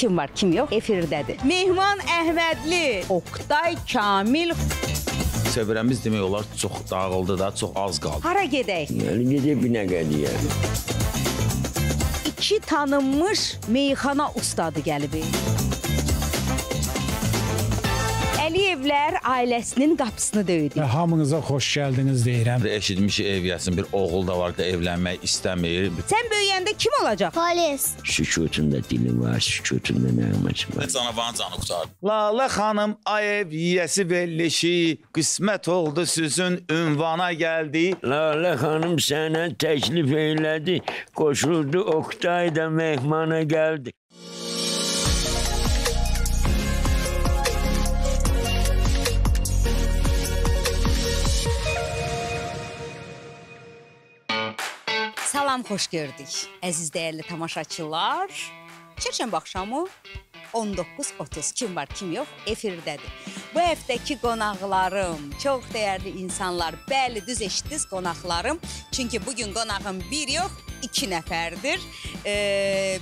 kim var, kim yox efirdədir. Mehman Əhmədli, Oqtay Kamil Səvirəmiz demək olar çox dağıldı da, çox az qaldı. Hara gedək? Yəni gedək binə qədiyə. İki tanınmış meyxana ustadı gəlib. evlər ailəsinin qapısını döyüdük. Hamınıza xoş gəldiniz deyirəm. Eşitmiş ev yəsin bir oğul da var da evlənmək istəmir. Sən böyüyəndə kim olacaq? Polis. Sükutunda dilim var, sükutunda nəğməsi var. Canavarın canı qurtardı. Lala xanım ay ev yiyəsi belleşi, qismət şey, oldu sizin ünvana gəldi. Lala xanım sənə təklif elədi, qoşuldu Oktay da mehmana gəldi. Salam, xoş gördük. Əziz dəyərli tamaşaçılar, çərşənbə axşamı 19:30 kim var, kim yox efirdədir. Bu həftəki qonaqlarım, çox dəyərli insanlar. Bəli, düz eşitdiniz qonaqlarım. Çünki bu gün qonağım bir yox, iki nəfərdir. E,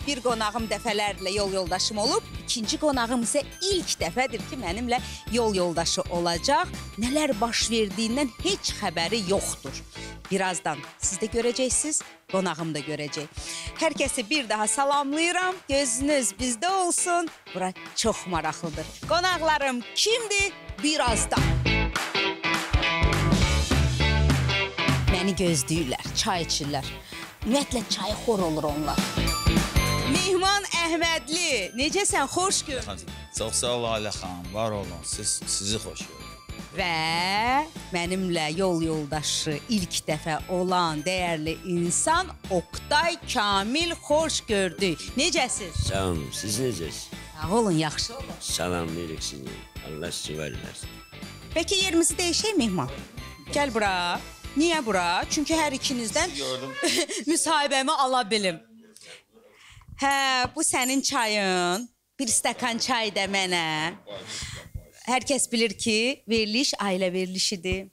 bir qonağım dəfələrlə yol yoldaşım olub, ikinci qonağım isə ilk dəfədir ki, mənimlə yol yoldaşı olacaq. Nələr baş verdiyindən heç xəbəri yoxdur. Birazdan siz də görəcəksiniz, qonağım da görəcək. Hər kəsi bir daha salamlayıram. Gözünüz bizdə olsun. Bura çox maraqlıdır. Qonaqlarım kimdir? Birazdan. Məni gözləyirlər, çay içirlər. Ümumiyyətlə çayxor olur onlar. Mehman Əhmədli, necəsən? Xoş gördük. Çox sağ ol Ailə xanım, var olun. Siz sizi xoş gördük. Və mənimlə yol yoldaşı ilk dəfə olan dəyərli insan Oqtay Kamil xoş gördük. Necəsiz? Salam, siz necəsiz? Sağ olun, yaxşı olun. Salamlayırıq sizi. Allah sizi var eləsin. Bəlkə yerimizi dəyişək mehman? Gəl bura. Niyə bura? Çünki hər ikinizdən müsahibəmi ala bilim. Hə, bu sənin çayın. Bir stəkan çay da mənə. Hər kəs bilir ki, veriliş ailə verilişidir.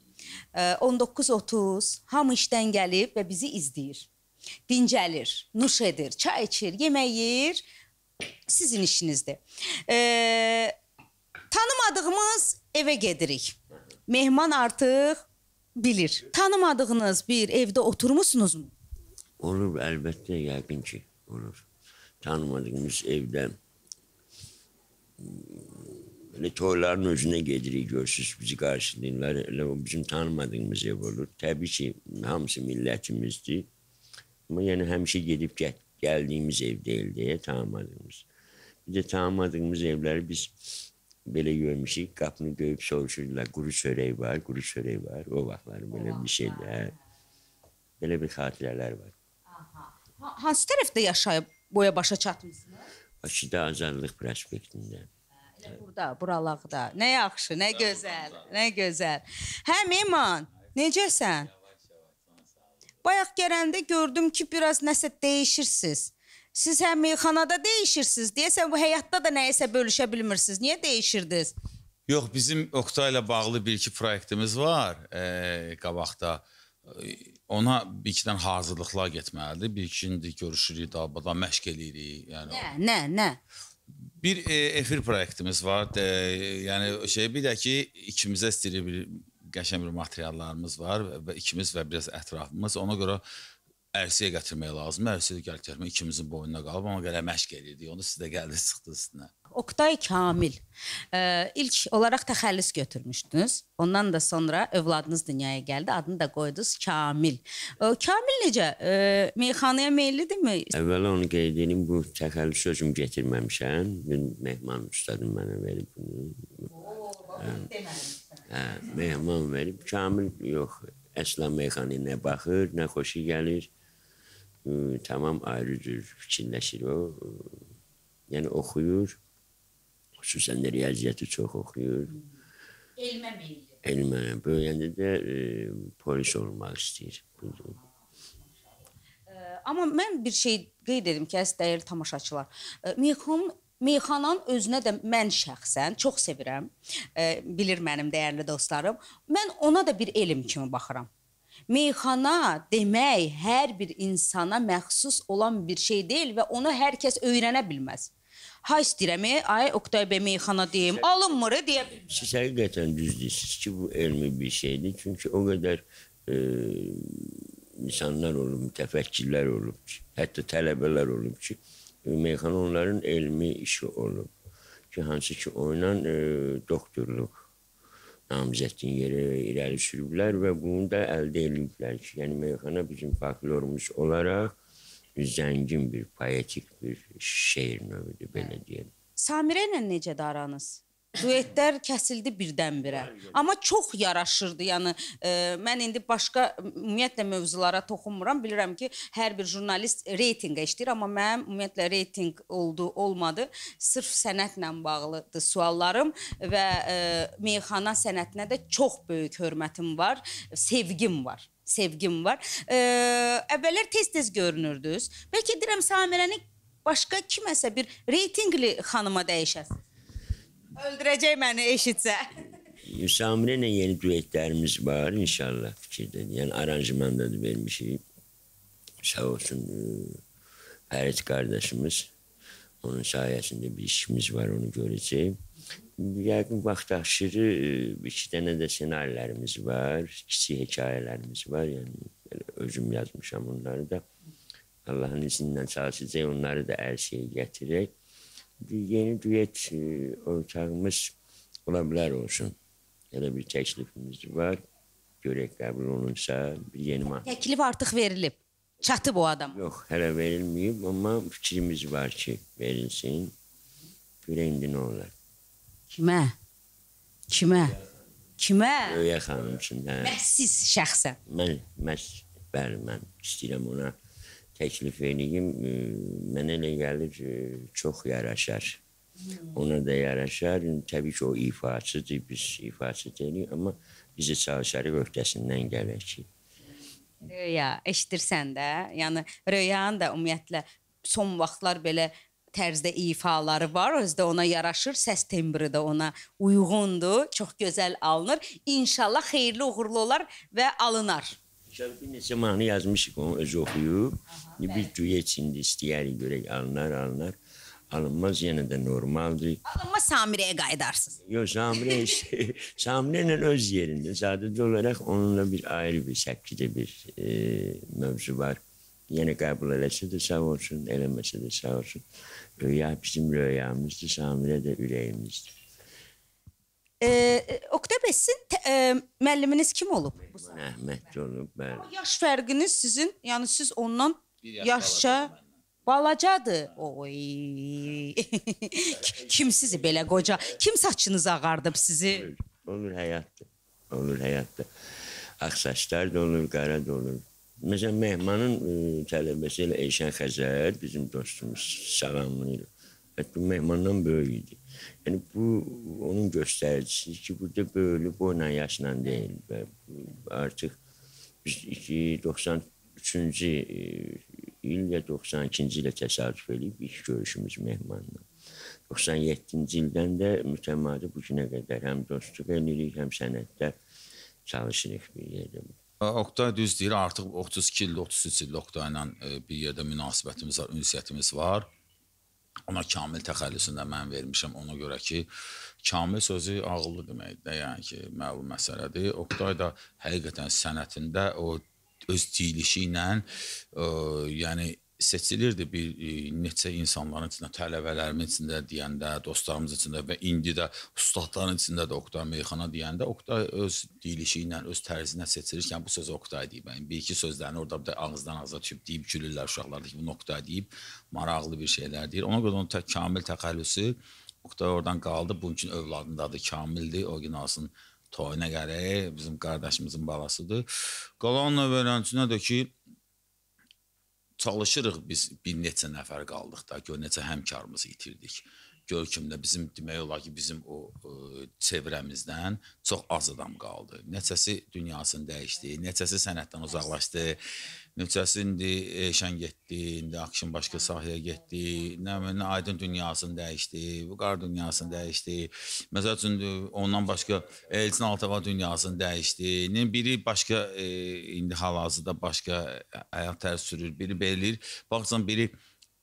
19.30 hamı işdən gəlib və bizi izləyir. Dincəlir, nuş edir, çay içir, yemək yeyir. Sizin işinizdir. E, tanımadığımız evə gedirik. Mehman artıq bilir. Tanımadığınız bir evdə oturmusunuzmu? Olur, əlbəttə, yəqin ki, olur. Tanımadığımız evdə hmm, elə toyların özünə gedirik, görürsünüz, bizi qarşılayırlar. Elə o bizim tanımadığımız ev olur. Təbii ki, hamısı millətimizdir. Amma yəni həmişə gedib gəl gəldiyimiz ev deyil deyə tanımadığımız. Bir də tanımadığımız evləri biz belə yemişik, qapını döyüb soruşurdular, quru çörək var, quru çörək var. O vaxtların belə bir şeydir, hə. Belə bir xatirələr var. Aha. Hansı tərəfdə yaşayıb boya başa çatmısınız? Bakıda Azadlıq prospektində. Elə burada, buralaqda. Nə yaxşı, nə gözəl, nə gözəl. Hə, Meman, necəsən? Bayaq gələndə gördüm ki, biraz nəsə dəyişirsiz. Siz həm meyxanada dəyişirsiniz. Deyəsən bu həyatda da nəyisə bölüşə bilmirsiniz. Niyə dəyişirdiniz? Yox, bizim Oktay ilə bağlı bir-iki proyektimiz var e, qabaqda. Ona bir-iki dənə hazırlıqlar getməlidir. Bir-iki indi görüşürük, dalbada məşq eləyirik. Yəni, nə, nə, nə? Bir e, efir proyektimiz var. E, yəni şey bir də ki, ikimizə istəyirik bir qəşəng bir materiallarımız var və ikimiz və biraz ətrafımız. Ona görə e, ərsiyə gətirmək lazımdır. Ərsiyə gəl gətirmək ikimizin boynuna qalıb, amma gələ məşq edirdik. Onu siz də gəldi çıxdı üstünə. Oktay Kamil, ə, e, ilk olaraq təxəllüs götürmüşdünüz. Ondan da sonra övladınız dünyaya gəldi. Adını da qoydunuz Kamil. Ə, e, Kamil necə? Ə, e, meyxanaya meyllidirmi? Əvvəla onu qeyd edim, bu təxəllüsü özüm gətirməmişəm. Dün mehman ustadım mənə verib bunu. O, hə, demədim. Hə, mehman verib. Kamil yox əsla meyxanaya nə baxır, nə xoşu gəlir tamam ayrıdır, fikirləşir o. Yəni oxuyur. Xüsusən də riyaziyyatı çox oxuyur. Elmə meyilli. Elmə, böyüyəndə də e, polis olmaq istəyir. Budur. E, amma mən bir şey qeyd edim ki, əziz dəyərli tamaşaçılar, e, Meyxan Meyxanan özünə də mən şəxsən çox sevirəm. E, bilir mənim dəyərli dostlarım. Mən ona da bir elm kimi baxıram. Meyxana demək hər bir insana məxsus olan bir şey deyil və onu hər kəs öyrənə bilməz. Ha istəyirəm, ay Oktay bəy meyxana deyim, alınmır deyə bilmir. Siz həqiqətən düz deyirsiniz ki, bu elmi bir şeydir. Çünki o qədər e, insanlar olub, mütəfəkkirlər olub ki, hətta tələbələr olub ki, meyxana onların elmi işi olub ki, hansı ki, oynan e, doktorluq namizədini yerə irəli sürüblər və bunu da əldə ediblər ki, yəni meyxana bizim folklorumuz olaraq zəngin bir poetik bir şeir növüdür belə deyim. Samirə ilə necədir aranız? duetlər kəsildi birdən-birə. Amma çox yaraşırdı. Yəni e, mən indi başqa ümumiyyətlə mövzulara toxunmuram. Bilirəm ki, hər bir jurnalist reytinqə işləyir, amma mənim ümumiyyətlə reytinq oldu, olmadı. Sırf sənətlə bağlıdır suallarım və e, meyxana sənətinə də çox böyük hörmətim var, sevgim var sevgim var. E, əvvəllər tez-tez görünürdünüz. Bəlkə deyirəm Samirəni başqa kiməsə bir reytinqli xanıma dəyişəsiniz. Öldürəcək məni eşitsə. Samir ilə yeni düetlərimiz var inşallah fikirdən. Yəni aranjmanı da vermişik. Sağ olsun Fərid e, qardaşımız. Onun sayəsində bir işimiz var, onu görəcək. Yəqin vaxt aşırı e, iki dənə də ssenarilərimiz var, kiçik hekayələrimiz var. Yəni özüm yazmışam onları da. Allahın izni ilə çalışacağıq onları da ərsiyə gətirək yeni düet e, ortağımız ola bilər olsun. Elə bir təklifimiz var. Görək qəbul olunsa bir yeni mahnı. Təklif artıq verilib. Çatıb o adam. Yox, hələ verilməyib, amma fikrimiz var ki, verilsin. Görək indi nə olar. Kimə? Kimə? Kimə? Röyə xanım üçün, hə. Məhz siz şəxsən. Mən, məhz, bəli, mən istəyirəm ona təklif eləyim, e, mənə elə gəlir çox yaraşar. Ona da yaraşar. Təbii ki, o ifaçıdır, biz ifaçı deyilik, amma bizi çalışarıq öhdəsindən gələk ki. Röya, eşidirsən də, yəni Röyanın da ümumiyyətlə son vaxtlar belə tərzdə ifaları var. Özdə ona yaraşır, səs tembri də ona uyğundur. Çox gözəl alınır. İnşallah xeyirli uğurlu olar və alınar. İnşallah bir neçə mahnı yazmışıq, onu özü oxuyub. Aha. Evet. Bir düet sindisi yani görek alınır alınır. Alınmaz yine de normaldir. Alınmaz Samire'ye gaydar. Yok Samire işte Samire'nin öz yerinde sadece olarak onunla bir ayrı bir şekilde bir e, mevzu var. Yeni kabul etse de sağ olsun, elemese de sağ olsun. Rüya bizim rüyamızdı, Samire de yüreğimizdi. Ee, Oktay e, müəlliminiz kim olub? Mehmet olub, bəli. Yaş fərqiniz sizin, yani siz ondan yaşca balacadır. Oy. Kim sizi belə qoca? Kim saçınızı ağardıb sizi? Onur, onur həyatdır. Onur həyatdır. Ağ saçlar da olur, qara da olur. Məsələn, mehmanın ə, e, tələbəsi elə Eyşən Xəzər bizim dostumuz salamlayır. Hətta mehmandan böyük idi. Yəni bu onun göstəricisi ki, burada böyülü boyla yaşla deyil. Və artıq biz 2 90 93-cü e, il ya 92-ci ilə təsadüf eləyib ilk görüşümüz mehmanla. 97-ci ildən də mütəmadi bu günə qədər həm dostluq eləyirik, həm sənətdə çalışırıq bir yerdə. Oqtay düz deyir, artıq 32 ildir, 33 ildir Oqtay ilə e, bir yerdə münasibətimiz var, ünsiyyətimiz var. Ona kamil təxəllüsünü də mən vermişəm ona görə ki, kamil sözü ağıllı deməkdir. Yəni ki, məlum məsələdir. Oqtay da həqiqətən sənətində o öz ciyilişi ilə ə, e, yəni seçilirdi bir e, neçə insanların içində, tələbələrimin içində deyəndə, dostlarımız içində və indi də ustadların içində də Oqtay Meyxana deyəndə Oqtay öz dilişi ilə, öz tərzinə seçilirkən bu sözü Oqtay deyib. Yəni bir iki sözlərini orada bir də ağızdan ağza çıxıb deyib gülürlər uşaqlar da ki, bu Oqtay deyib, maraqlı bir şeylər deyir. Ona görə onun tək kamil təxəllüsü Oqtay oradan qaldı. Bunun üçün övladındadır, kamildir, orijinalsın toyuna gərək, bizim qardaşımızın balasıdır. Qalan növrənçinə də ki, çalışırıq biz bir neçə nəfər qaldıq da, gör neçə həmkarımızı itirdik. Gör kimdə bizim demək olar ki, bizim o ə, e, çevrəmizdən çox az adam qaldı. Neçəsi dünyasını dəyişdi, neçəsi sənətdən uzaqlaşdı. Həmsin neçəsi indi Eşən getdi, indi Akşin başqa sahəyə getdi, nə bilmə, nə aydın dünyasını dəyişdi, bu qar dünyasını dəyişdi. Məsəl üçün e, ondan başqa Elçin Altava dünyasını dəyişdi. Nin biri başqa e, indi hal-hazırda başqa həyat tərz sürür, biri belir. Baxsan biri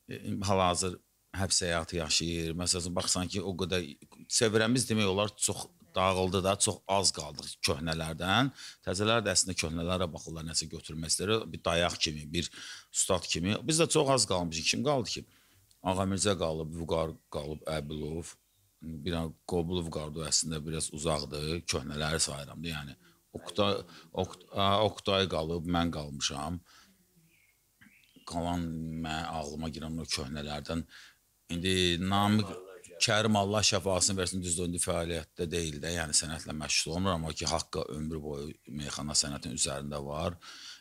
e, hal-hazır həbs həyatı yaşayır. Məsələn, baxsan ki, o qədər çevrəmiz demək olar çox dağıldı da, çox az qaldıq köhnələrdən. Təzələr də əslində köhnələrə baxırlar, nəsə götürmək istəyirlər, bir dayaq kimi, bir ustad kimi. Biz də çox az qalmışıq. Kim qaldı ki? Ağa Mirzə qalıb, Vüqar qalıb, Əbilov. Bir an Qobulov qaldı əslində biraz uzaqdır, köhnələri sayıram da, yəni. Oktay, Okt Oktay qalıb, mən qalmışam. Qalan mən ağlıma girən o köhnələrdən indi Namiq Kərim Allah şəfasını versin, düzdür indi fəaliyyətdə deyil də, yəni sənətlə məşğul olmur, amma ki haqqa ömrü boyu meyxana sənətin üzərində var.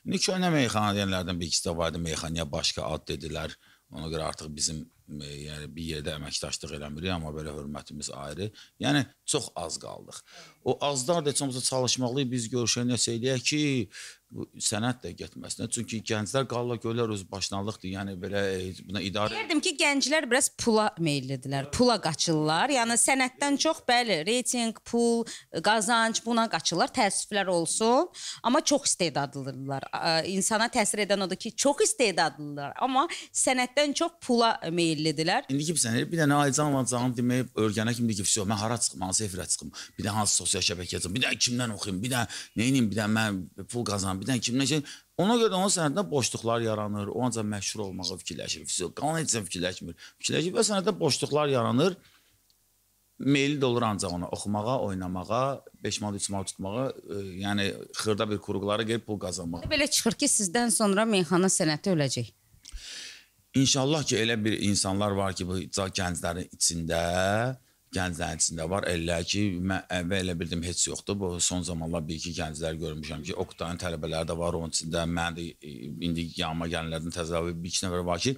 İndi köhnə meyxana deyənlərdən bir ikisi də var idi, meyxanaya başqa ad dedilər. Ona görə artıq bizim e, yəni bir yerdə əməkdaşlıq eləmirik, amma belə hörmətimiz ayrı. Yəni çox az qaldıq. O azlar da heç olmasa çalışmalıyıq, biz görüşəndə nəsə eləyək ki, bu sənət də getməsinə. Çünki gənclər qalla görlər öz başnalıqdır. Yəni belə e, buna idarə. Deyirdim ki, gənclər biraz pula meyllidirlər. Pula qaçırlar. Yəni sənətdən çox bəli, reyting, pul, qazanc buna qaçırlar. Təəssüflər olsun, amma çox istedadlıdırlar. İnsana təsir edən odur ki, çox istedadlıdırlar, amma sənətdən çox pula meyllidirlər. İndiki bilirsən, bir dənə aycan alacağım demək öyrənə kimi ki, "Vəsio, mən hara çıxım, hansı efirə çıxım, bir də hansı sosial şəbəkəyə çıxım, bir də kimdən oxuyum, bir də nə edim, bir də mən pul qazanım." birdən kimdən şey. Ona görə də onun sənədində boşluqlar yaranır. O ancaq məşhur olmağı fikirləşir. Qanun heç fikirləşmir. Fikirləşir və sənəddə boşluqlar yaranır. Meyilli də olur ancaq ona oxumağa, oynamağa, 5 manat, 3 manat tutmağa, e, yəni xırda bir quruqlara gəlib pul qazanmağa. Belə çıxır ki, sizdən sonra meyxana sənəti öləcək. İnşallah ki, elə bir insanlar var ki, bu gənclərin içində gənclərin içində var. Elə ki, mən əvvəl e, elə bildim heç yoxdur. Bu son zamanlar bir iki gənclər görmüşəm ki, Oqtayın tələbələri də var onun içində. Mən də e, indi yanıma gələnlərdən təzəvvür bir iki nəfər var ki,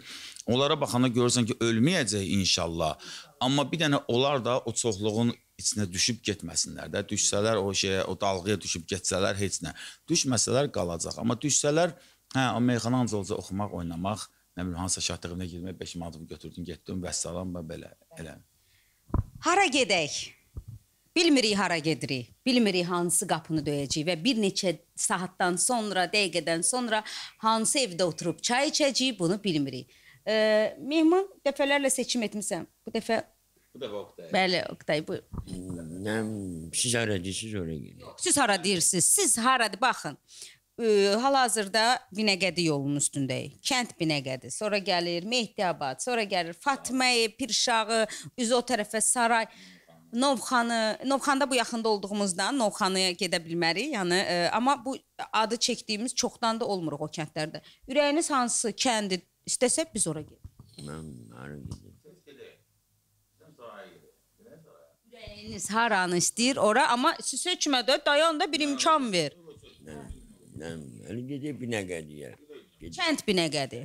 onlara baxanda görürsən ki, ölməyəcək inşallah. Amma bir dənə onlar da o çoxluğun içinə düşüb getməsinlər də. Düşsələr o şeyə, o dalğıya düşüb getsələr heç nə. Düşməsələr qalacaq. Amma düşsələr, hə, o meyxana ancaq oxumaq, oynamaq, nə bilim hansısa şatırına girmək 5 manatını götürdün, getdin, vəssalam və belə elə. Hara gedək? Bilmirik hara gedirik. Bilmirik hansı qapını döyəcəyik və bir neçə saatdan sonra, dəqiqədən sonra hansı evdə oturub çay içəcəyik, bunu bilmirik. E, mehman dəfələrlə seçim etmişəm. Bu dəfə Bu dəfə Oqtay. Bəli, Oqtay, buyur. Nə, siz hara deyirsiniz, ora gedir. Yox, siz hara deyirsiniz, siz haradır, baxın hal-hazırda Binəqədi yolunun üstündəyik. Kənd Binəqədi, sonra gəlir Mehdiabad, sonra gəlir Fatməyi, Pirşağı, üz o tərəfə Saray. Novxanı, Novxanda bu yaxında olduğumuzdan Novxanaya gedə bilmərik. Yəni ə, e, amma bu adı çəkdiyimiz çoxdan da olmuruq o kəndlərdə. Ürəyiniz hansı kəndi istəsə biz ora gedək. Mən hara gedirəm? Ürəyiniz haranı istəyir ora, amma sizə hökmə də dayan da bir imkan ver. Mən Hələ gedək Binəqədiyə. Kənd Binəqədi.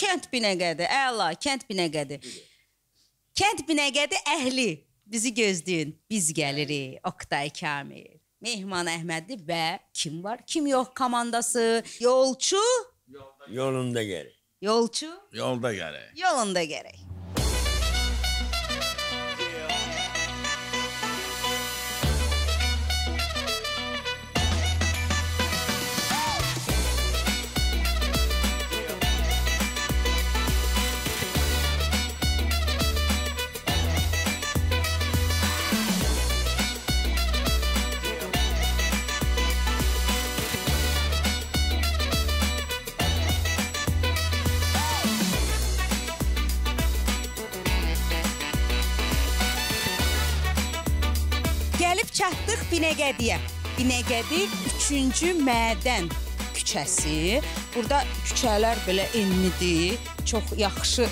Kənd Binəqədi, əla, kənd Binəqədi. Kənd Binəqədi əhli bizi gözləyin. Biz gəlirik, Oktay Kamil. Mehman Əhmədli və kim var? Kim yox komandası? Yolçu? Yolda Yolunda gəlir. Yolçu? Yolda gəlir. Yolunda gəlir. çatdıq Binəqədiyə. Binəqədi 3-cü mədən küçəsi. Burada küçələr belə enlidir. Çox yaxşı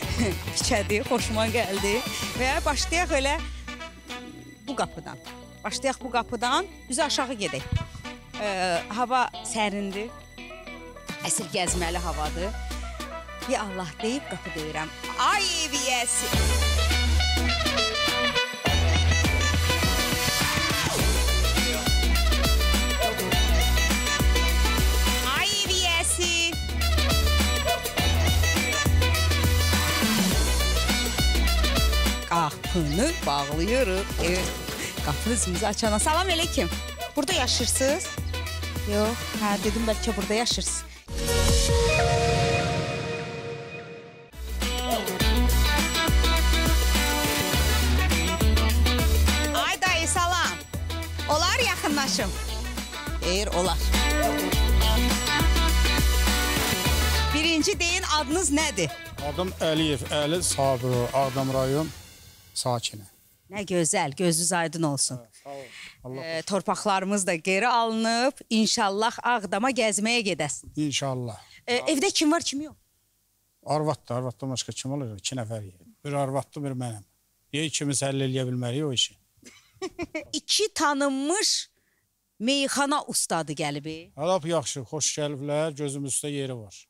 küçədir, xoşuma gəldi. Və başlayaq elə bu qapıdan. Başlayaq bu qapıdan, üzü aşağı gedək. E, hava sərindir. Əsir gəzməli havadır. Ya Allah deyib qapı deyirəm. Ay eviyəsi. kapını bağlayırıq. E, qapınızımızı açana. Salam aleyküm. Burada yaşırsınız? Yok. hə dedim bəlkə burada yaşırsınız. Ay dayı salam. Olar yakınlaşım. Eğer olar. Birinci deyin adınız nədir? Adım Əliyev, Əli Sabri. Ağdam rayon. sakinə. Nə gözəl, gözünüz aydın olsun. Evet, e, torpaqlarımız da geri alınıb. İnşallah Ağdama gəzməyə gedəsin. İnşallah. E, evdə kim var, kim yox? Arvaddır, arvaddan başqa kim olur? İki nəfər. Bir arvaddır, bir mənim. Niyə ikimiz həll eləyə bilmərik o işi? İki tanınmış meyxana ustadı gəlib. Lap yaxşı, xoş gəliblər, gözümüz üstə yeri var.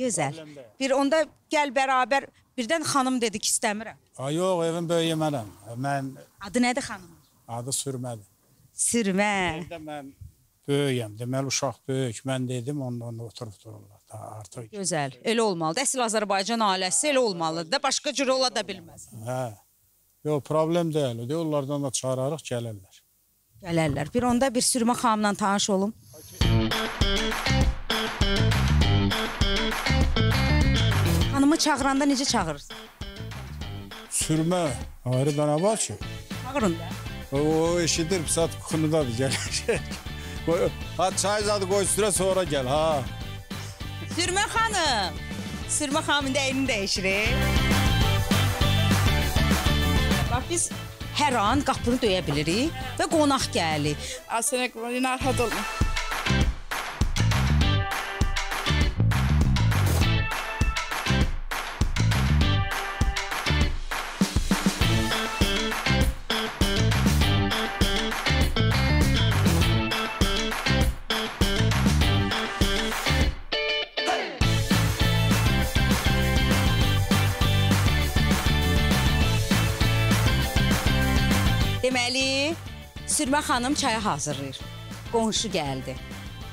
Gözəl. Bir onda gəl bərabər Birdən xanım dedi ki, istəmirəm. A, yox, evin böyük yemərəm. Mən Adı nədir xanımın? Adı sürmədir. Sürmə. Evdə mən böyüyəm. Deməli uşaq böyük. Mən dedim, ondan da oturub dururlar. Da artıq. Gözəl. Elə olmalıdır. Əsl Azərbaycan ailəsi elə olmalıdır da, başqa cür ola da bilməz. Hə. Yox, problem deyil. Deyir, onlardan da çağırarıq, gələrlər. Gələrlər. Bir onda bir sürmə xanımla tanış olum. Okay. Hamı çağıranda necə çağırırsınız? Sürmə ayrı dana var ki. Çağırın da. O, o eşidir, saat kuxunudadır, gəlir. ha çay zadı qoy sürə sonra gəl, ha. Sürmə xanım. Sürmə xanımın da elini dəyişirik. Bax, biz hər an qapını döyə bilirik və qonaq gəlir. Asənə qonaq, narahat olma. Sürmə xanım çayı hazırlayır. Qonşu gəldi.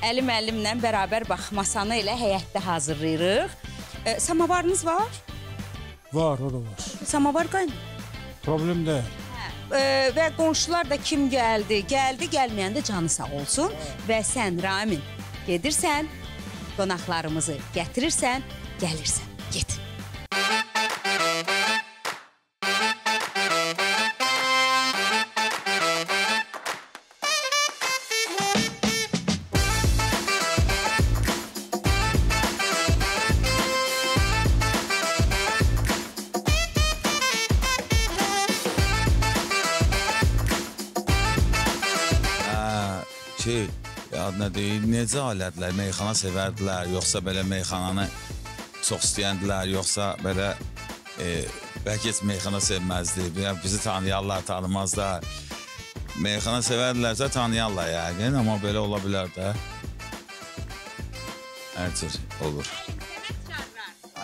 Əli müəllimlə bərabər bax masanı elə həyətdə hazırlayırıq. E, samavarınız var? Var, o da var. Samavar qaynır. Problem deyil. Hə, e, və qonşular da kim gəldi, gəldi, gəlməyəndə canı sağ olsun. Və sən, Ramin, gedirsən, qonaqlarımızı gətirirsən, gəlirsən, get. nə deyil, necə alədlər, meyxana sevərdilər, yoxsa belə meyxananı çox istəyəndilər, yoxsa belə e, bəlkə heç meyxana sevməzdi, yəni, bizi tanıyarlar, tanımazlar. Meyxana sevərdilərsə tanıyarlar yəqin, amma belə ola bilər də. Hər cür olur.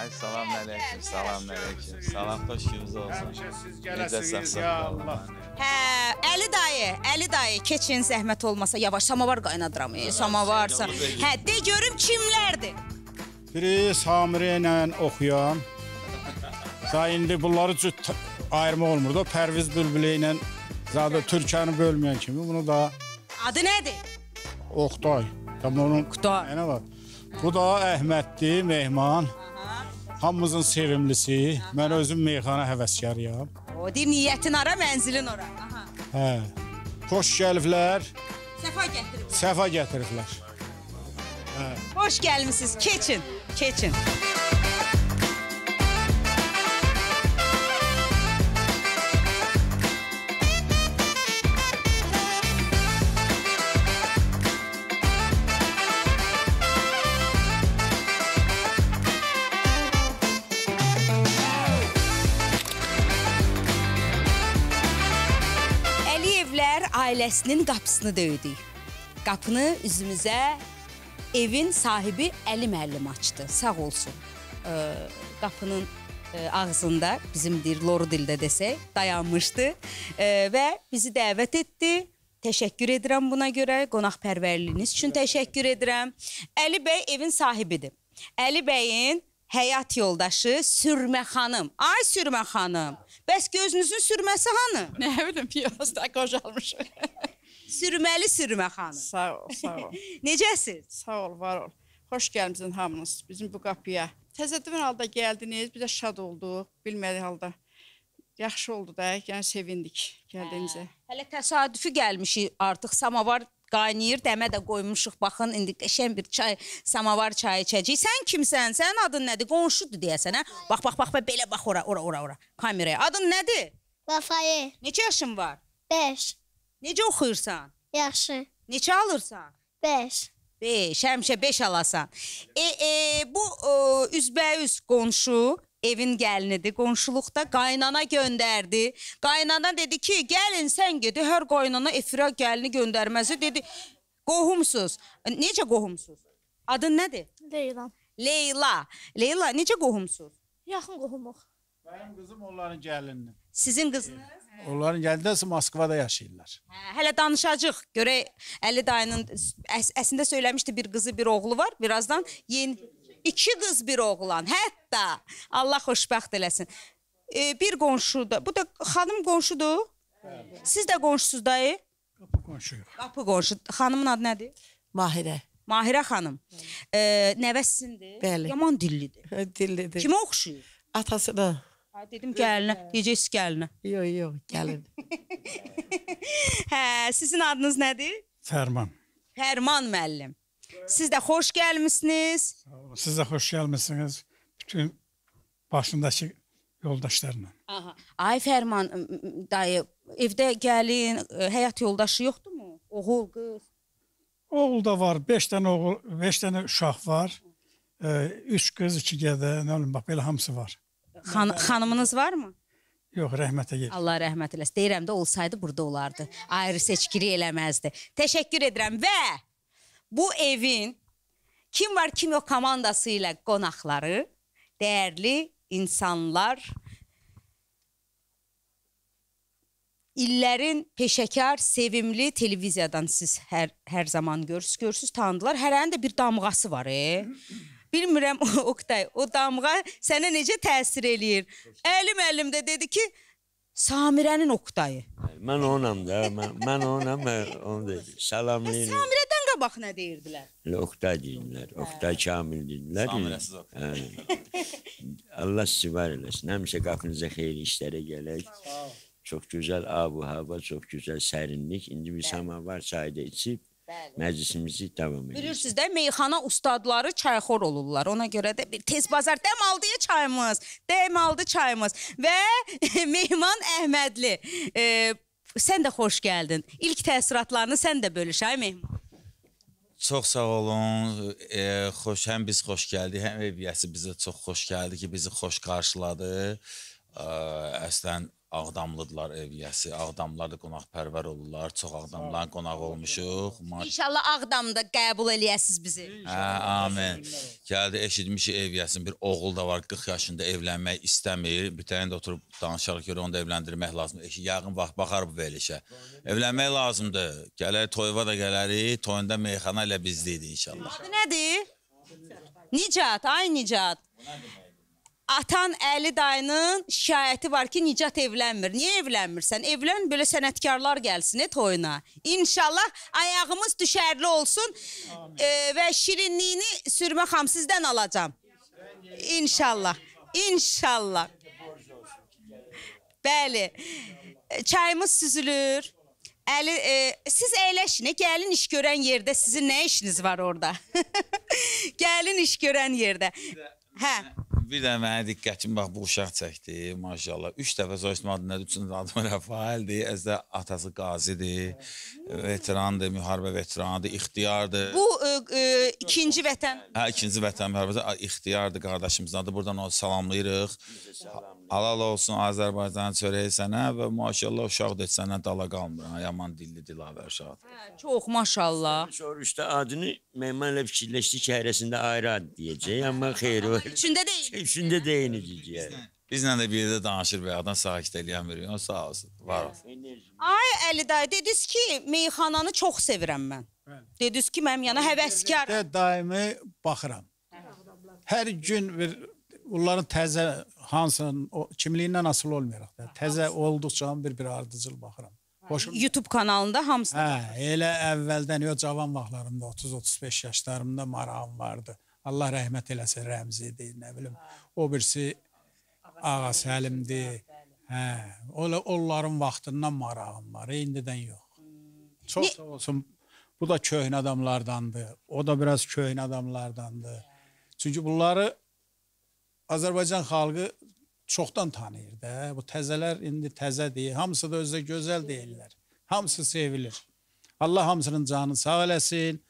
Ay, salam əleyküm, salam əleyküm. Salam xoş gününüz olsun. Həmişə siz gələsiniz, ya Allah. Hə, Əli dayı, Əli dayı, keçin zəhmət olmasa yavaş samavar qaynadıram. E, hə, samavarsa. Hə, de görüm kimlərdir? Biri Samirə ilə oxuyan. Da indi bunları cüt ayırma olmur da Pərviz Bülbülə ilə zadə Türkəni bölməyən kimi bunu da Adı nədir? Oqtay. Tam onun Oqtay. Nə var? Bu da Əhməddir, mehman. Hamımızın sevimlisi. Aha. Mən özüm meyxana həvəskarıyam. O deyir niyyətin ara, mənzilin ora. Aha. Hə. Xoş gəliblər. Səfa gətiriblər. Səfa gətiriblər. Hə. Xoş gəlmisiniz. Keçin, keçin. ailəsinin qapısını döydük. Qapını üzümüzə evin sahibi Əli müəllim açdı. Sağ olsun. E, qapının e, ağzında bizim deyir loru dildə desək dayanmışdı e, və bizi dəvət etdi. Təşəkkür edirəm buna görə. Qonaqpərvərliyiniz üçün təşəkkür edirəm. Əli bəy evin sahibidir. Əli bəyin həyat yoldaşı Sürmə xanım. Ay Sürmə xanım, bəs gözünüzün sürməsi hanı? Nə bilim, piyazda qocalmışıq. Sürməli Sürmə xanım. Sağ ol, sağ ol. Necəsiz? Sağ ol, var ol. Xoş gəlmişsiniz hamınız bizim bu qapıya. Təsadüfən halda gəldiniz, bizə şad olduq, bilmədik halda. Yaxşı oldu da, yəni sevindik hə, gəldiyinizə. Hə, hələ təsadüfi gəlmişik, artıq samavar qaynayır. Dəmə də qoymuşuq. Baxın, indi qəşəng bir çay, samavar çayı içəcəyik. Sən kimsən? Sənin adın nədir? Qonşudur deyəsən, hə? Bax, bax, bax, belə bax ora, ora, ora, ora. Kameraya. Adın nədir? Vəfayə. Neçə yaşın var? 5. Necə oxuyursan? Yaxşı. Neçə alırsan? 5. 5. Həmişə 5 alasan. E, e, bu e, üzbəüz qonşu evin gəlinidir qonşuluqda qaynana göndərdi. Qaynana dedi ki, gəlin sən gedi, hər qaynana efirə gəlini göndərməsi dedi. Qohumsuz. Necə qohumsuz? Adın nədir? Leyla. Leyla. Leyla necə qohumsuz? Yaxın qohumuq. Mənim qızım onların gəlinini. Sizin qızınız? Onların gəlindəsə Moskvada yaşayırlar. Hə, hələ danışacağıq. Görək Əli dayının əs əslində söyləmişdi bir qızı, bir oğlu var. Birazdan yeni İki qız, bir oğlan. Hətta Allah xoşbəxt eləsin. E, bir qonşudur. Bu da xanım qonşudur. Bəli. Siz də qonşusuz dayı? Qapı qonşuyuq. Qapı qonşu. Xanımın adı nədir? Mahirə. Mahirə xanım. E, nəvəsindir. Bəli. Yaman dillidir. Hə, dillidir. Kimə oxşuyur? Atasına. Ha, dedim gəlinə, deyəcəksiz gəlinə. Yox, yox, gəlin. hə, sizin adınız nədir? Fərman. Fərman müəllim. Siz də xoş gəlmisiniz. Siz də xoş gəlmisiniz. Bütün başındakı yoldaşlarla. Aha. Ay Fərman dayı, evdə gəlin, e, həyat yoldaşı yoxdurmu? Oğul, qız. Oğul da var, 5 dənə oğul, 5 dənə uşaq var. 3 e, qız, 2 gədə, nə bilim, bax belə hamısı var. Xan xanımınız varmı? Yox, rəhmətə yer. Allah rəhmət eləsin. Deyirəm də olsaydı burada olardı. Ayrı seçkiri eləməzdi. Təşəkkür edirəm və bu evin kim var kim yox komandası ilə qonaqları, dəyərli insanlar, illərin peşəkar, sevimli televiziyadan siz hər, hər zaman görürsünüz, görürsünüz, tanıdılar. Hərənin də bir damğası var, e. Bilmirəm Oktay, o damğa sənə necə təsir eləyir? Əlim əlimdə dedi ki, Samirənin Oktayı. Mən onam da, mən, mən onam, mən onu deyim. Salamlayın. Samirə bax nə deyirdilər. Oqtay deyirlər, Oqtay Kamil deyirlər. Samirəsiz Oqtay. Allah sizi var eləsin. Həmişə qapınıza xeyirli işlərə gələk. Çox gözəl abu hava, çox gözəl sərinlik. İndi biz samavar çayda içib Bəli. Məclisimizi davam edirik. Bilirsiniz də meyxana ustadları çayxor olurlar. Ona görə də bir tez bazar dəm aldı çayımız, dəm aldı çayımız və Mehman Əhmədli. E, sən də xoş gəldin. İlk təəssüratlarını sən də bölüş ay Mehman. Çox sağ olun. E, xoş həm biz xoş gəldik, həm ev yəsi bizə çox xoş gəldi ki, bizi xoş qarşıladı. E, əslən Ağdamlıdılar evliyəsi. Ağdamlılar da qonaqpərvər olurlar. Çox Ağdamlıların qonağı olmuşuq. İnşallah Ağdamda qəbul eləyəsiz bizi. Hə, amin. Gəldi eşitmişik evliyəsinin bir oğul da var 40 yaşında evlənmək istəmir. Bütəyin də oturub danışarıq görə onu da evləndirmək lazımdır. Eşi yaxın vaxt baxar bu verilişə. Evlənmək lazımdır. Gələr toyva da gələrik. Toyunda meyxana ilə bizdəydi inşallah. Adı nədir? Nicat, ay Nicat atan Əli dayının şikayəti var ki, Nicat evlənmir. Niyə evlənmirsən? Evlən, belə sənətkarlar gəlsin et oyuna. İnşallah ayağımız düşərli olsun e, və şirinliyini Sürmə xam sizdən alacam. İnşallah. İnşallah. Bəli. Çayımız süzülür. Əli, e, siz əyləşin, e, gəlin iş görən yerdə sizin nə işiniz var orada? gəlin iş görən yerdə. Hə bir də mənə diqqətim bax bu uşaq çəkdi, maşallah. 3 dəfə Zoysma adı nədir? Üçün adı Rəfaildir. Əzdə atası qazidir, veterandır, müharibə veteranıdır, ixtiyardır. Bu ə, ə, ikinci vətən. Hə, ikinci vətən müharibəsi ixtiyardır qardaşımızın adı. Buradan onu salamlayırıq. Halal olsun Azərbaycan çörəyi sənə və maşallah uşaq da sənə dala qalmır. Ha, yaman dilli dilavər uşaqdır. Hə, çox maşallah. Sonra üstə adını Meymanla fikirləşdi ki, hərəsində ayrı ad deyəcək, amma xeyir o. İçində deyil içində deyinici deyir. Bizlə də bir yerdə danışır və adam sakit eləyən bir o sağ olsun. Var olsun. Ay Əli dayı dediniz ki, meyxananı çox sevirəm mən. Dediniz ki, mənim yana həvəskaram. Daimi baxıram. Hər gün bir bunların təzə hansının o kimliyindən asılı olmayaraq da təzə olduqca bir-bir ardıcıl baxıram. Boşum. YouTube kanalında hamısı. Hə, elə əvvəldən yox cavan vaxtlarımda 30-35 yaşlarımda marağım vardı. Allah rəhmət eləsin Rəmzidir, nə bilim. O birisi Ağa Səlimdir. Hə, onların vaxtından marağım var, indidən yox. Hmm. Çox sağ olsun. Bu da köhnə adamlardandı. O da biraz köhnə adamlardandı. Çünki bunları Azərbaycan xalqı çoxdan tanıyır da. Bu təzələr indi təzədir. Hamısı da özdə gözəl deyirlər. Hamısı sevilir. Allah hamısının canını sağ eləsin.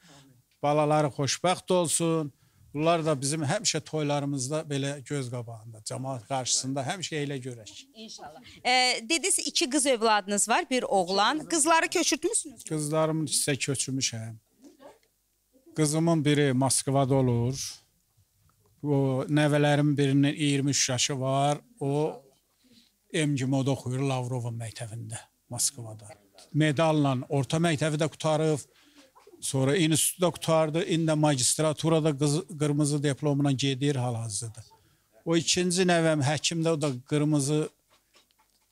Balaları xoşbəxt olsun. Bunlar da bizim həmişə toylarımızda belə göz qabağında, cəmaət qarşısında həmişə elə görək. İnşallah. E, dediniz iki qız övladınız var, bir oğlan. Qızları köçürtmüsünüz? Qızlarımın isə köçürmüşəm. Qızımın biri Moskvada olur. O nəvələrimin birinin 23 yaşı var. O MGMO-da oxuyur Lavrovun məktəbində Moskvada. Medalla orta məktəbi də qutarıb. Sonra institutda qutardı, indi magistraturada qız, qırmızı diplomla gedir hal-hazırda. O ikinci nəvəm həkimdə o da qırmızı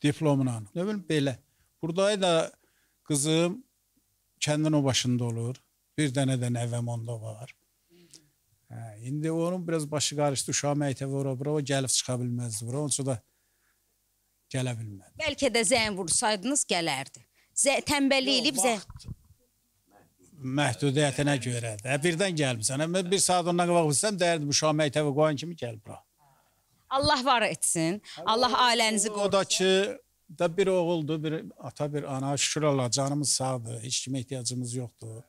diplomla. Nə bilim belə. Buradayı da qızım kəndin o başında olur. Bir dənə də nəvəm onda var. Hə, indi onun biraz başı qarışdı. Uşaq məktəbə ora bura o gəlib çıxa bilməzdi. Bura onca da gələ bilmədi. Bəlkə də zəng vursaydınız gələrdi. Zə tənbəllik elib zəng məhdudiyyətinə görə də hə, birdən gəlmisən. Mən 1 saat ondan qabaq bilsəm dəyərdi bu şam məktəbi qoyan kimi gəl bura. Allah var etsin. Allah hə, ailənizi qorusun. O da ki da bir oğuldu, bir ata, bir ana. Şükür Allah canımız sağdır. Heç kimə ehtiyacımız yoxdur.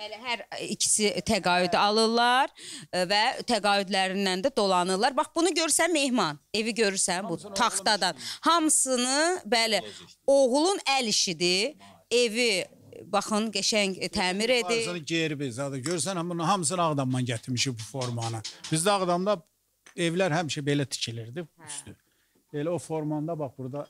Bəli, hər ikisi təqaüd alırlar e, və təqaüdlərindən də dolanırlar. Bax bunu görsən mehman, evi görürsən bu taxtadan. Hamısını, bəli, oğulun əl işidir. Evi baxın, qəşəng e, təmir edir. Bazını geri bizadır. Görsən, hə, bunu hamısını Ağdamdan gətirmişik bu formanı. Bizdə Ağdamda evlər həmişə belə tikilirdi hə. üstü. Elə o formanda bax burada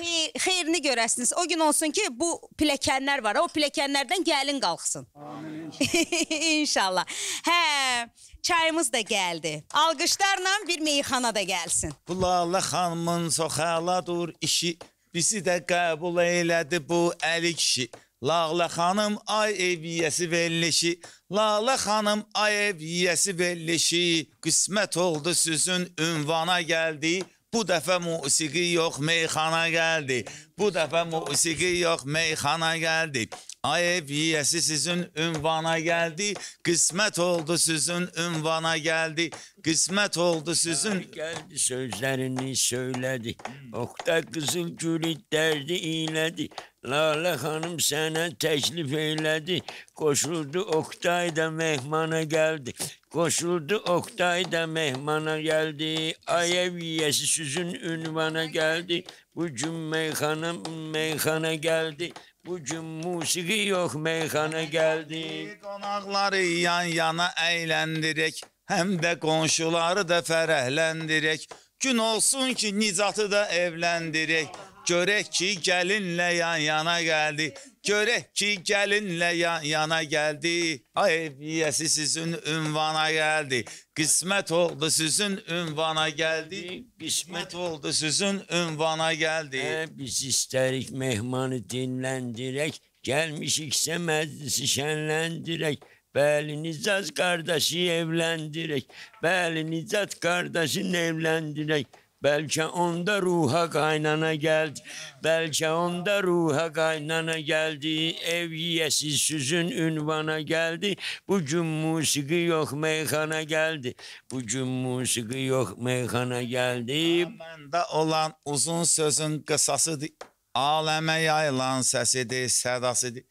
Xeyr, xeyrini görəsiniz. O gün olsun ki, bu piləkənlər var. O piləkənlərdən gəlin qalxsın. Amin. İnşallah. Hə, çayımız da gəldi. Alqışlarla bir meyxana da gəlsin. Bu Lala xanımın soxaladır işi. Bizi də qəbul elədi bu Əli kişi. Lağla xanım ay ev yiyəsi velleşi. Lağla xanım ay ev yiyəsi velleşi. Qismət oldu sizin ünvana gəldi. Bu dəfə musiqi yox meyxana gəldi. Bu dəfə musiqi yox meyxana gəldi. Ay viyesi sizin ünvana geldi. Kısmet oldu sizin ünvana geldi. Kısmet oldu sizin. geldi sözlerini söyledi. Okta kızıl kürit derdi iyiledi. Lale hanım sana teklif eyledi. Koşuldu Oktay da mehmana geldi. Koşuldu Oktay da mehmana geldi. Ayeviyesi sizin ünvana geldi. Bu cüm meyhana, meyhana geldi. Bugün musiqi yok meyxana geldik konakları yan yana eğlendirek hem de konşuları da ferahlendirek Gün olsun ki, nizatı da evlendirek Görək ki, gəlinlə yan yana geldik. Göre ki gelinle yan yana geldi. Ay yesi sizin ünvana geldi. Kısmet oldu sizin ünvana geldi. Kısmet oldu sizin ünvana geldi. He, biz isterik mehmanı dinlendirek. Gelmiş ikse meclisi şenlendirek. beli Nizat qardaşı evlendirek beli Nizat qardaşını evlendirek. Belki onda ruha kaynana geldi. Belki onda ruha kaynana geldi. Ev yiyesi süzün ünvana geldi. Bugün musiki yok meyhana geldi. Bugün musiki yok meyhana geldi. Bende olan uzun sözün kısasıdır. aleme yayılan səsidir, sədasıdır.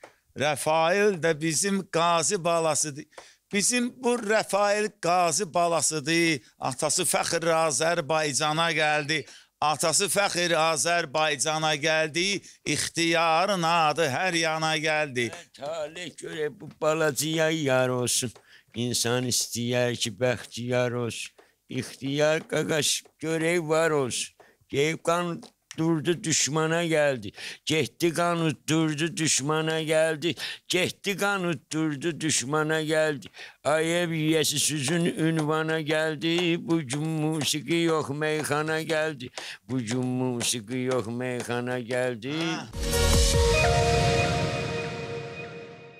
Rəfail də bizim qazi balasıdır. Bizim bu Rəfail Qazi balasıdır. Atası Fəxr Azərbaycana gəldi. Atası Fəxir Azərbaycana gəldi, ixtiyarın adı hər yana gəldi. Talih görə bu balacıya yar olsun, insan istəyər ki, bəxtiyar olsun. İxtiyar qaqaş görək var olsun, geyib qan durdu düşmana geldi. Cehdi kanut durdu düşmana geldi. Cehdi kanut durdu düşmana geldi. Ayebiyesi süzün ünvana geldi. Bu cum musiki yok meyhana geldi. Bu cum musiki yok meyhana geldi.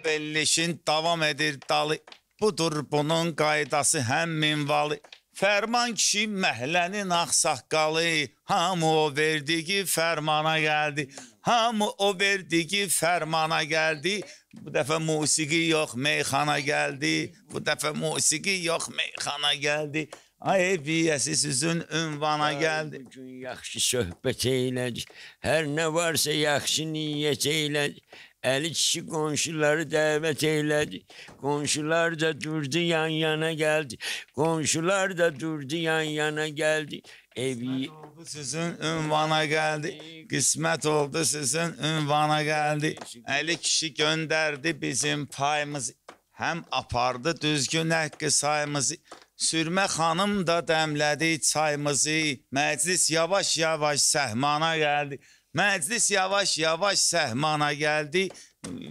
Belleşin devam edir dalı. Budur bunun qaydası hem minvalı. Fərman kişi məhlənin ağsaqqalı, hamı o verdiyi fərmana gəldi. Hamı o verdiyi fərmana gəldi. Bu dəfə musiqi yox, meyxana gəldi. Bu dəfə musiqi yox, meyxana gəldi. Ay biyəsi sizin ünvana gəldi. Bu gün yaxşı söhbət eylədik. Hər nə varsa yaxşı niyyət eylədik. El kişi komşuları davet eyledi. Komşular da durdu yan yana geldi. Komşular da durdu yan yana geldi. Evi oldu sizin ünvana geldi. Kısmet oldu sizin ünvana geldi. Eli kişi gönderdi bizim payımız. Hem apardı düzgün hakkı sayımızı. Sürme hanım da demledi çayımızı. Meclis yavaş yavaş sehmana geldi. Məclis yavaş-yavaş səhmana gəldi,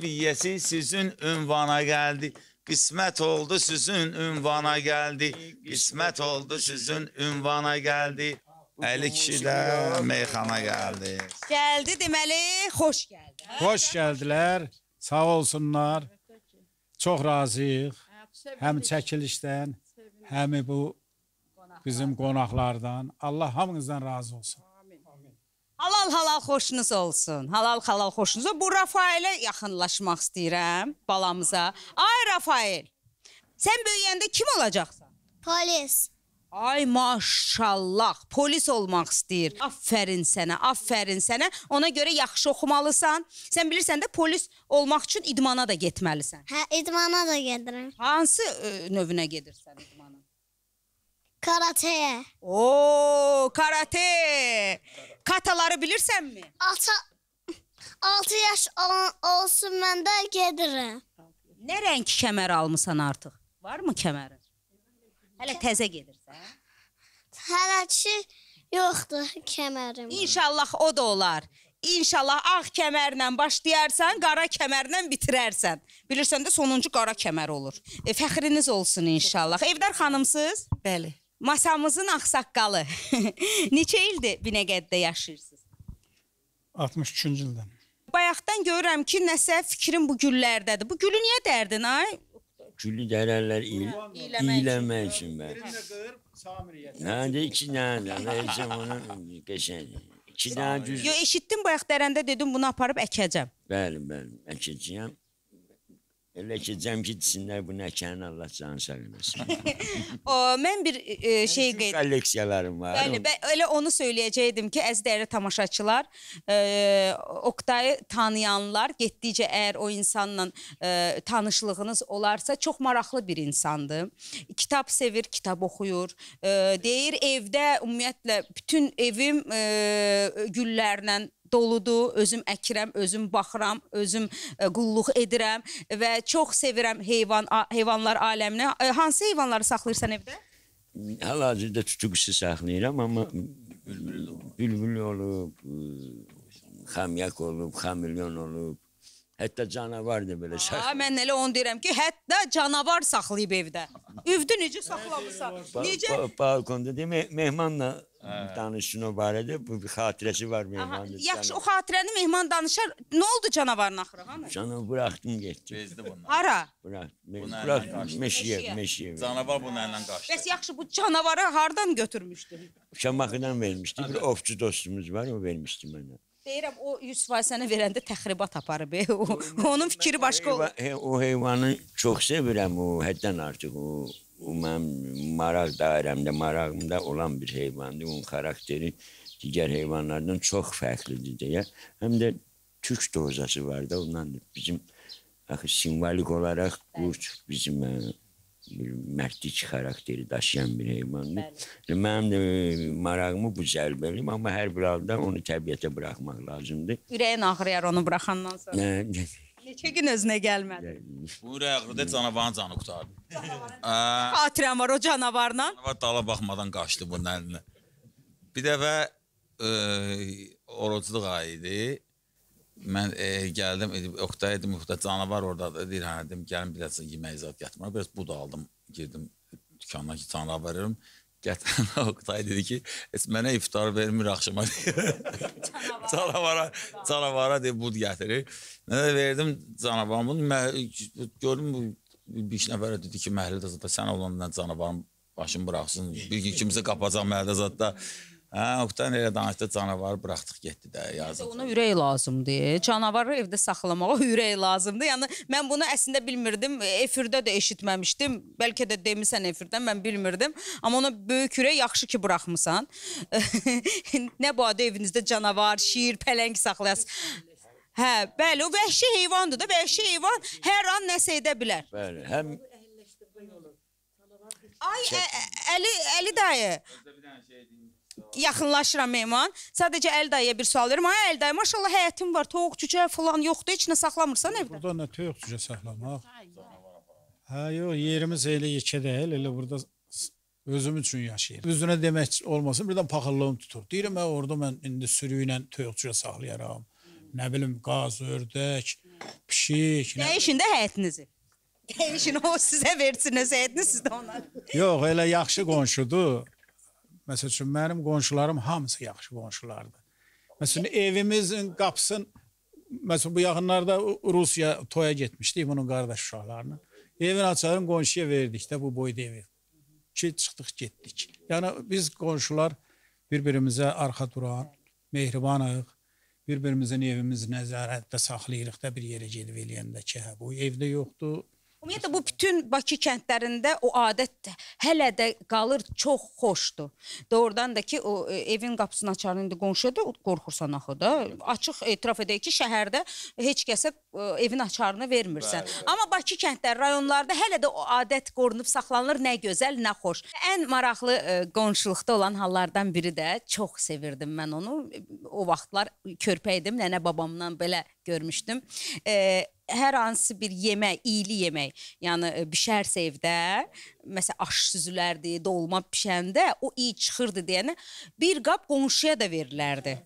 viyəsi sizin ünvana gəldi. Qismət oldu sizin ünvana gəldi, qismət oldu sizin ünvana gəldi. Əli kişi də meyxana gəldi. Gəldi deməli, xoş gəldi. Xoş gəldilər, sağ olsunlar. Çox razıyıq. Həm çəkilişdən, həmi bu bizim qonaqlardan. Allah hamınızdan razı olsun. Halal-halal xoşunuz olsun. Halal-halal xoşunuz olsun. Bu Rafaelə yaxınlaşmaq istəyirəm balamıza. Ay Rafael, sən böyüyəndə kim olacaqsan? Polis. Ay maşallah, polis olmaq istəyir. Afərin sənə, afərin sənə. Ona görə yaxşı oxumalısan. Sən bilirsən də polis olmaq üçün idmana da getməlisən. Hə, idmana da gedirəm. Hansı ə, e, növünə gedirsən idmana? Karateyə. Oo, karate. karate. Kataları bilirsənmi? Alça 6 yaş olan olsun məndə gedirəm. Nə rəng kəmər almısan artıq? Varmı kəmərin? Hələ təzə gedirsən? Hələ ki yoxdur kəmərim. İnşallah o da olar. İnşallah ağ kəmərlə başlayarsan, qara kəmərlə bitirərsən. Bilirsən də sonuncu qara kəmər olur. E, fəxriniz olsun inşallah. Evdar xanımsız? Bəli masamızın ağsaqqalı. Neçə ildir Binəqədidə yaşayırsınız? 63-cü ildən. Bayaqdan görürəm ki, nəsə fikrin bu güllərdədir. Bu gülü niyə dərdin ay? Gülü dərərlər il, iyilənmək üçün bən. Birini qır, samiriyyət. Nədir ki, nədir? Necə onun qəşəngdir. İki dənə düz. Yo, eşitdim bayaq dərəndə dedim bunu aparıb əkəcəm. Bəli, bəli, əkəcəyəm. Elə ki, cəm gitsinlər bu nəkənin Allah canı sağlamasın. o, mən bir e, e şey qeyd... Kolleksiyalarım var. Bəli, bə elə onu söyləyəcəkdim ki, əzdəyəri tamaşaçılar, e, Oktayı tanıyanlar, getdikcə əgər o insanla e, tanışlığınız olarsa, çox maraqlı bir insandır. Kitab sevir, kitab oxuyur. E, deyir, evdə ümumiyyətlə bütün evim e, güllərlə doludur. Özüm əkirəm, özüm baxıram, özüm e, qulluq edirəm və çox sevirəm heyvan heyvanlar aləmini. E, hansı heyvanları saxlayırsan evdə? Hal-hazırda tutuqsu saxlayıram, amma bülbül olub, xamyak olub, xamilyon olub. Hətta canavar da belə saxlayır. Ha, mən elə onu deyirəm ki, hətta canavar saxlayıb evdə. Evdə necə saxlamısan? Necə? Balkonda demə mehmanla Danışın o barədə bu bir xatirəsi var mehmanın. Yaxşı, o xatirəni mehman danışar. Nə oldu canavarın axırı hanı? Canavar buraxdım getdi. Bezdi bundan. Hara? Bura, bura meşiyə, meşiyə. Canavar bununla qaçdı. Bəs yaxşı bu canavarı hardan götürmüşdün? Şamaxıdan vermişdi. Bir ovçu dostumuz var, o vermişdi mənə. Deyirəm o 100% sənə verəndə təxribat aparıb. Onun fikri başqa olur. O heyvanı çox sevirəm o həddən artıq o Bu mənim maraq dairəmdə, marağımda olan bir heyvandır. Onun xarakteri digər heyvanlardan çox fərqlidir deyə. Həm də türk dozası var da, ondan bizim axı simvolik olaraq qurd bizim e, bir mərdlik xarakteri daşıyan bir heyvandır. Bəli. E, mənim də e, marağımı bu cəlb edir, amma hər bir halda onu təbiətə buraxmaq lazımdır. Ürəyin ağrıyar onu buraxandan sonra. Hə, Neçə gün özünə gəlmədi? Bu rəğrıdə canavarın canı qutardı. Xatirəm var o canavarla. Canavar dala baxmadan qaçdı bunun əlinə. Bir dəfə e, orucluq ayı idi. Mən e, gəldim, e, Oqtay edim, Oqtay canavar oradadır. Deyir, hə, dedim, gəlin bir dəfə yemək zad gətirmək. Biraz bud aldım, girdim dükandan ki, canavar verirəm. Gətirən Oqtay dedi ki, heç mənə iftar vermir axşama deyir. canavara, canavara deyib bud gətirir. Nə də verdim canavarımın, gördüm bir iki nəfərə dedi ki, məhəllədə zaten sən olandan canavarın başını buraxsın. Bir kimsə qapacaq məhəllədə zaten. Hə, Oqtan elə danışdı, canavarı buraxdıq getdi də, yazıq. Ona ürək lazımdır. Canavarı evdə saxlamağa ürək lazımdır. Yəni mən bunu əslində bilmirdim. Efirdə də eşitməmişdim. Bəlkə də demisən efirdən, mən bilmirdim. Amma ona böyük ürək yaxşı ki buraxmısan. nə badə evinizdə canavar, şir, pələng saxlayasın. Hə, bəli, o vəhşi heyvandır da, vəhşi heyvan hər an nəsə edə bilər. Bəli, həm Ay, Əli, Əli dayı. Bir dənə şey deyim yaxınlaşıram Meyman. Sadəcə Əldayıya bir sual verim. Ay Əlday, maşallah həyətin var, toyuq, cücə falan yoxdur, heç nə saxlamırsan evdə? Burada nə toyuq, cücə saxlamaq? Hə, yox, yerimiz elə yekədəl, elə burada özüm üçün yaşayır. Üzünə demək olmasın, birdən paxıllığım tutur. Deyirəm, hə, orada mən indi sürü ilə toyuq, cücə saxlayaram. Nə bilim, qaz, ördək, pişik. Dəyişin də həyətinizi. Dəyişin, o sizə versin öz həyətini, siz də ona. Yox, elə yaxşı qonşudur. Məsəl üçün mənim qonşularım hamısı yaxşı qonşulardır. Məsələn evimizin qapısın məsələn bu yaxınlarda Rusiya toya getmişdi bunun qardaş uşaqlarının. Evin açarını qonşuya verdik də bu boyda ev. Ki çıxdıq getdik. Yəni biz qonşular bir-birimizə arxa duran, mehribanıq. Bir-birimizin evimizi nəzarətdə saxlayırıq da bir yerə gedib eləyəndə ki, hə bu evdə yoxdur, Ümumiyyətlə bu bütün Bakı kəndlərində o adət hələ də qalır, çox xoşdur. Doğrudan da ki, o e, evin qapısını açar indi qonşudur, qorxursan axı da. Açıq etiraf edək ki, şəhərdə heç kəsə ə, e, evin açarını vermirsən. Bəli, bəli. Amma Bakı kəndləri, rayonlarda hələ də o adət qorunub saxlanılır. Nə gözəl, nə xoş. Ən maraqlı ə, e, qonşuluqda olan hallardan biri də çox sevirdim mən onu. O vaxtlar körpə idim, nənə babamdan belə görmüşdüm. Ə, hər hansı bir yemək, iyili yemək, yəni e, bişərsə evdə, məsəl aş süzülərdi, dolma bişəndə o iyi çıxırdı deyənə bir qab qonşuya da verilərdi.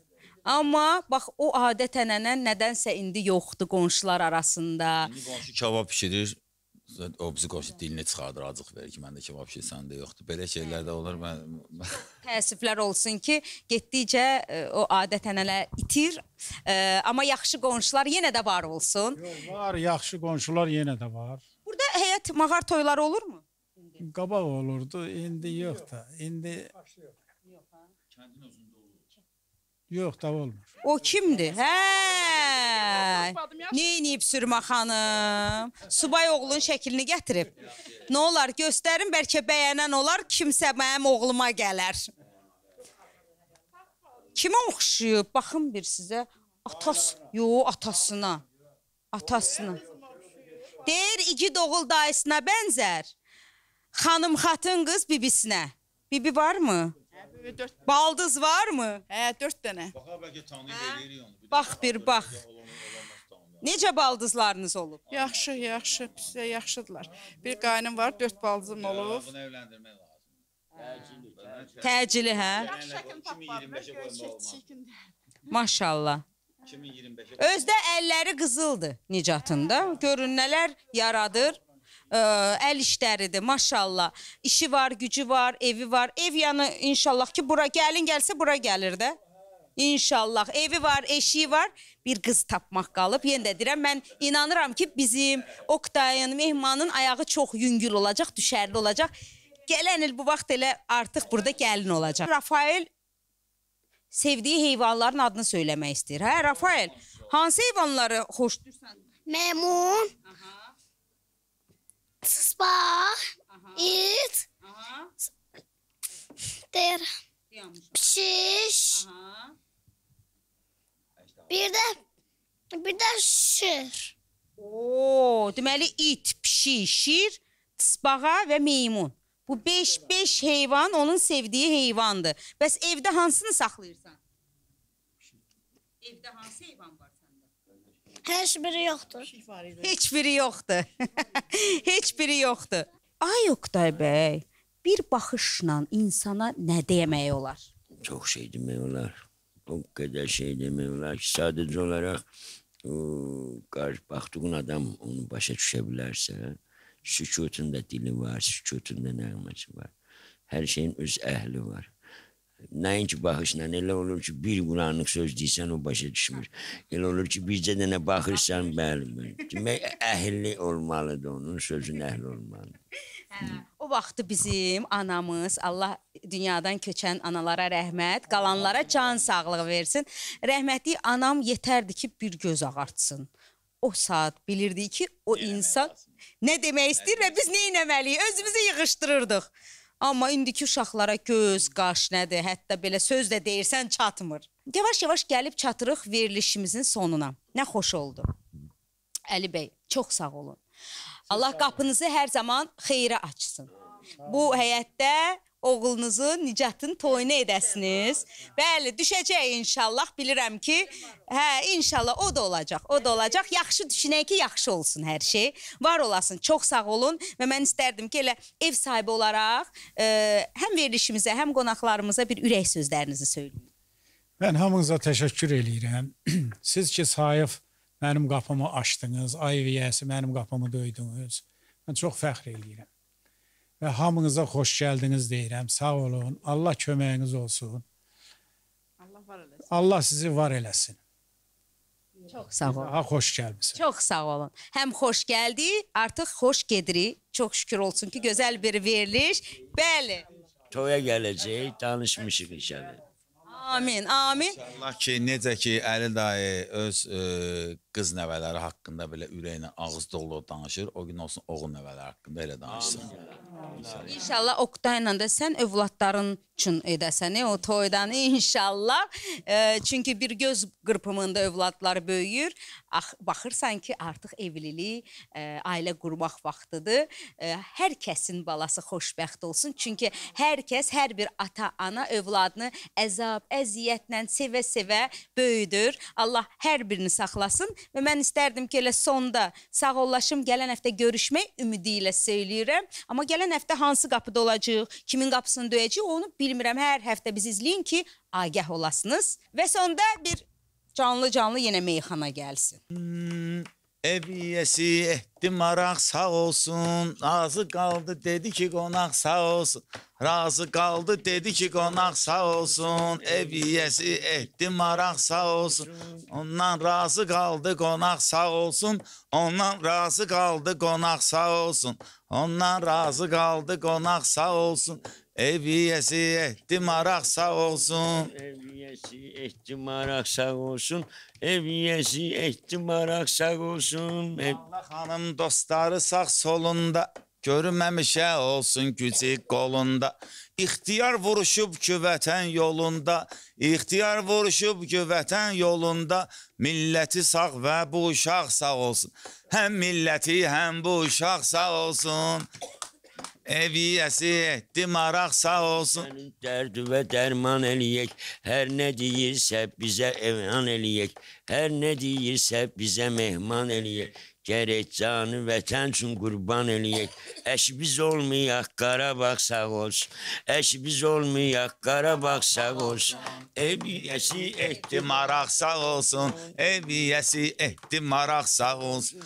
Amma bax o adət ənənə nədənsə indi yoxdur qonşular arasında. İndi qonşu kebab bişirir, o bizi qoşu dilini çıxardır acıq verir ki, məndə kebab şey səndə yoxdur. Belə şeylər də olur. Mən, mən... Təəssüflər olsun ki, getdikcə e, o adət-ənələ itir. Ə, e, amma yaxşı qonşular yenə də var olsun. Yox, var, yaxşı qonşular yenə də var. Burada həyət mağar toyları olurmu? Qabaq olurdu, indi yox da. İndi Yox, da olmur. O kimdir? Hə! Neyniyib Sürmə xanım? Subay oğlun şəklini gətirib. Nə olar göstərin, bəlkə bəyənən olar, kimsə mənim oğluma gələr. Kimə oxşuyub? Baxın bir sizə. Atas, yo, atasına. Atasına. Deyir, igid oğul dayısına bənzər. Xanım xatın qız bibisinə. Bibi varmı? Hə, Baldız varmı? Hə, 4 dənə. Baxa bəlkə tanıyıb hə. eləyirik onu. Bax bir bax. Necə baldızlarınız olub? Yaxşı, yaxşı, bizə yaxşıdırlar. Bir qaynım var, 4 baldızım olub. Bunu evləndirmək lazım. Təcili, hə? Yaxşı şəkim tapmamış, görüşəcək gündə. Maşallah. 2025-ə. Özdə əlləri qızıldır Nicatında. Görün nələr yaradır. Ə, əl işləridir, maşallah. İşi var, gücü var, evi var. Ev yanı inşallah ki, bura gəlin gəlsə bura gəlir də. İnşallah evi var, eşiyi var. Bir qız tapmaq qalıb. Yenə də deyirəm, mən inanıram ki, bizim Oktayın, Mehmanın ayağı çox yüngül olacaq, düşərli olacaq. Gələn il bu vaxt elə artıq burada gəlin olacaq. Rafael sevdiyi heyvanların adını söyləmək istəyir. Hə, Rafael, hansı heyvanları xoşdursan? Məmun, sısbaq, it, deyirəm. Pişiş. Aha. Bir də bir də şir. Oo, deməli it, pişik, şir, tısbağa və meymun. Bu 5 5 heyvan onun sevdiyi heyvandır. Bəs evdə hansını saxlayırsan? Evdə hansı heyvan var səndə? Heç biri yoxdur. Heç biri yoxdur. Heç biri yoxdur. Ay Oqtay bəy, bir baxışla insana nə demək olar? Çox şey demək olar o qədər şey demirlər ki, sadəcə olaraq qarşı baxdığın adam onu başa düşə bilərsə, sükutun da dili var, sükutun da nəğməsi var. Hər şeyin öz əhli var. Nəinki baxışla elə olur ki, bir quranlıq söz deyirsən o başa düşmür. Elə olur ki, bircə dənə baxırsan, bəli. Demək əhli olmalıdır onun, sözün əhli olmalıdır. Hə, o vaxtı bizim anamız, Allah dünyadan köçən analara rəhmət, qalanlara can sağlığı versin. Rəhmətli anam yetərdi ki, bir göz ağartsın. O saat bilirdi ki, o insan nə demək istəyir və biz nə etməliyik? Özümüzü yığışdırırdıq. Amma indiki uşaqlara göz, qaş nədir, hətta belə söz də deyirsən çatmır. Yavaş-yavaş gəlib çatırıq verilişimizin sonuna. Nə xoş oldu. Əli bəy, çox sağ olun. Allah qapınızı hər zaman xeyrə açsın. Bu həyətdə oğlunuzun nicatın toyunu edəsiniz. Bəli, düşəcək inşallah. Bilirəm ki, hə, inşallah o da olacaq. O da olacaq. Yaxşı düşünək ki, yaxşı olsun hər şey. Var olasın, çox sağ olun və mən istərdim ki, elə ev sahibi olaraq e, həm verilişimizə, həm qonaqlarımıza bir ürək sözlərinizi söyləyin. Mən hamınıza təşəkkür eləyirəm. Siz ki, Saif Mənim qapımı açdınız, ay viyəsi mənim qapımı döydünüz. Mən çox fəxr eləyirəm. Və hamınıza xoş gəldiniz deyirəm. Sağ olun. Allah köməyiniz olsun. Allah var eləsin. Allah sizi var eləsin. Çox sağ olun. Daha xoş gəlmisiniz. Çox sağ olun. Həm xoş gəldi, artıq xoş gedirik. Çox şükür olsun ki, gözəl bir veriliş. Bəli. Toya gələcək, danışmışıq inşallah. Amin, amin. İnşallah ki, necə ki Əli dayı öz ə, e, qız nəvələri haqqında belə ürəklə ağız dolu danışır. O gün olsun oğul nəvələri haqqında elə danışsın. İnşallah. İnşallah Oqtayla da sən övladların üçün edəsən e, o toydan inşallah. E, çünki bir göz qırpımında övladlar böyüyür. Ax, baxırsan ki, artıq evlilik, e, ailə qurmaq vaxtıdır. E, hər kəsin balası xoşbəxt olsun. Çünki hər kəs, hər bir ata-ana övladını əzab, əziyyətlə sevə-sevə böyüdür. Allah hər birini saxlasın və mən istərdim ki, elə sonda sağollaşım, gələn həftə görüşmək ümidi ilə söyləyirəm. Amma gələn həftə hansı qapıda olacağıq, kimin qapısını döyəcəyik, onu bilmirəm. Hər həftə bizi izləyin ki, agah olasınız və sonda bir canlı-canlı yenə meyxana gəlsin. Hmm. Eviyesi ehdi marak sağ olsun. Razı kaldı dedi ki konak sağ olsun. Razı kaldı dedi ki konak sağ olsun. Eviyesi ehdi marak sağ olsun. Ondan razı kaldı konak sağ olsun. Ondan razı kaldı konak sağ olsun. Ondan razı kaldı konak sağ olsun. Eviyesi etti marak sağ olsun. Eviyesi etti marak sağ olsun. Eviyesi etti marak sağ olsun. Ev... Allah hanım dostları sağ solunda. Görünməmişə olsun küçük qolunda. İxtiyar vuruşub ki vətən yolunda, İxtiyar vuruşub ki vətən yolunda, Milləti sağ və bu uşaq sağ olsun. Həm milləti, həm bu uşaq sağ olsun. Eviyesi etti marak sağ olsun. Senin ve derman eliyek. Her ne değilse bize evhan eliyek. Her ne değilse bize mehman eliyek. Gerek canı vətən üçün qurban eləyək. eş biz olmayaq, Qarabağ sağ olsun. Əş biz olmayaq, Qarabağ sağ olsun. Ebiyəsi etdi maraq sağ olsun. Ebiyəsi etdi maraq sağ olsun.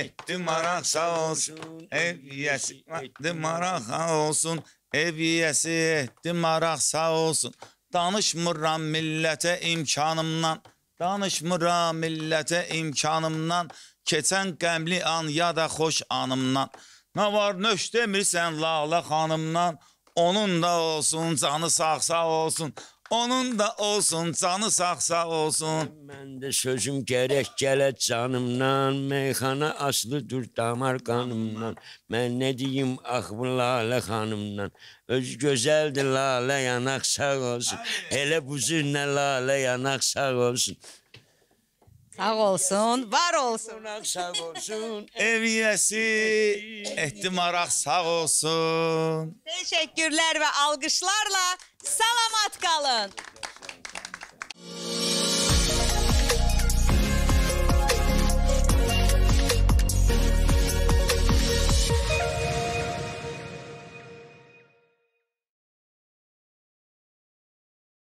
Etdi maraq sağ olsun. Ebiyəsi etdi maraq sağ olsun. Ebiyəsi etdi maraq sağ olsun. Danışmıram millətə imkanımdan. Danışmıram millətə imkanımdan, keçən qəmli an ya da xoş anımdan. Nə var nöş demirsən lağla xanımdan, onun da olsun, canı sağ sağ olsun. Onun da olsun canı sağsa olsun. Məndə sözüm gərək gələ canımdan, meyxana aslıdır damar qanımdan. Mən nə deyim ax ah bu Lalə xanımdan. Öz gözəldir Lalə yanaq sağ olsun. Elə bu zünnə Lalə yanaq sağ olsun. Sağ olsun, var olsun. Sağ olsun. Ev yiyesi, ehtimarak sağ olsun. Teşekkürler ve alkışlarla salamat kalın.